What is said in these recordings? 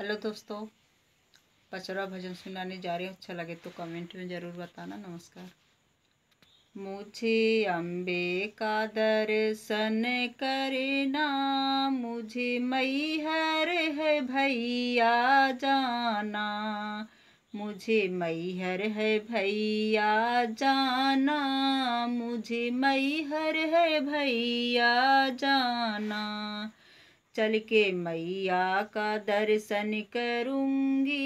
hello दोस्तों पचरा भजन सुनाने जा रही हूँ अच्छा लगे तो कमेंट में ज़रूर बताना नमस्कार मुझे अम्बे का दर्शन करना मुझे मैहर है भैया जाना मुझे मैहर है भैया जाना मुझे मैहर है भैया जाना चल के मैया का दर्शन करूंगी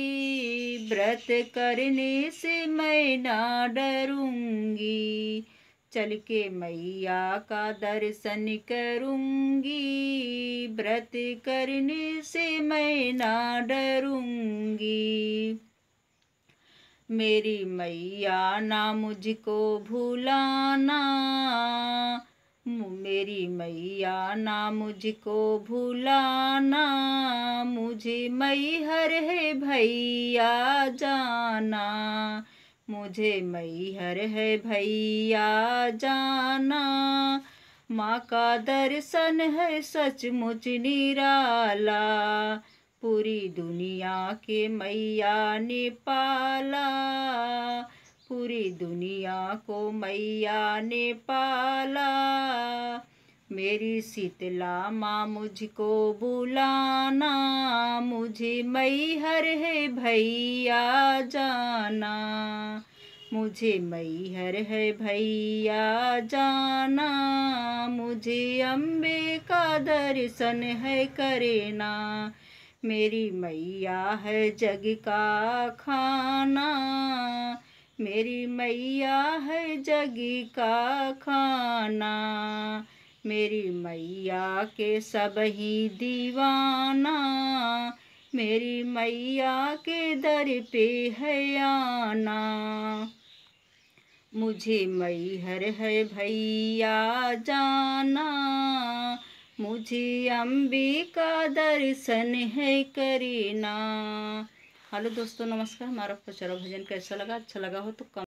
व्रत करने से मैं ना डरूंगी चल के मैया का दर्शन करूँगी व्रत करने से मैं ना डरूंगी मेरी मैया ना मुझको भूलाना मेरी मैया ना मुझको भूलाना मुझे मैहर है भैया जाना मुझे मैहर है भैया जाना माँ का दर्शन है सच मुझ निराला पूरी दुनिया के मैया ने पाला पूरी दुनिया को मैया ने पाला मेरी शीतला माँ मुझको बुलाना मुझे मई हर है भैया जाना मुझे मई हर है भैया जाना मुझे अम्बे का दर्शन है करना मेरी मैया है जग का खाना मेरी मैया है जग का खाना मेरी मैया के सब ही दीवाना मेरी मैया के दर पे है आना मुझे मैहर है भैया जाना मुझे अंबिका दर्शन है करीना हेलो दोस्तों नमस्कार हमारा चलो भजन कैसा लगा अच्छा लगा हो तो कम